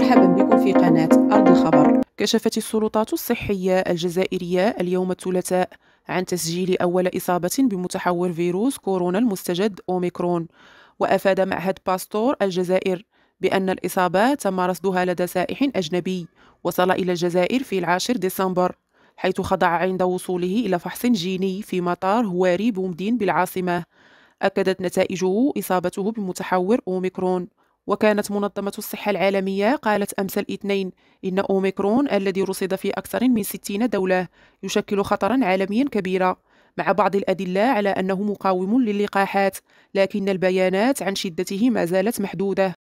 مرحبا بكم في قناة أرض الخبر كشفت السلطات الصحية الجزائرية اليوم الثلاثاء عن تسجيل أول إصابة بمتحور فيروس كورونا المستجد أوميكرون وأفاد معهد باستور الجزائر بأن الإصابة تم رصدها لدى سائح أجنبي وصل إلى الجزائر في العاشر ديسمبر حيث خضع عند وصوله إلى فحص جيني في مطار هواري بومدين بالعاصمة أكدت نتائجه إصابته بمتحور أوميكرون وكانت منظمة الصحة العالمية قالت أمس الاثنين إن أوميكرون الذي رصد في أكثر من 60 دولة يشكل خطرا عالميا كبيرا مع بعض الأدلة على أنه مقاوم للقاحات لكن البيانات عن شدته ما زالت محدودة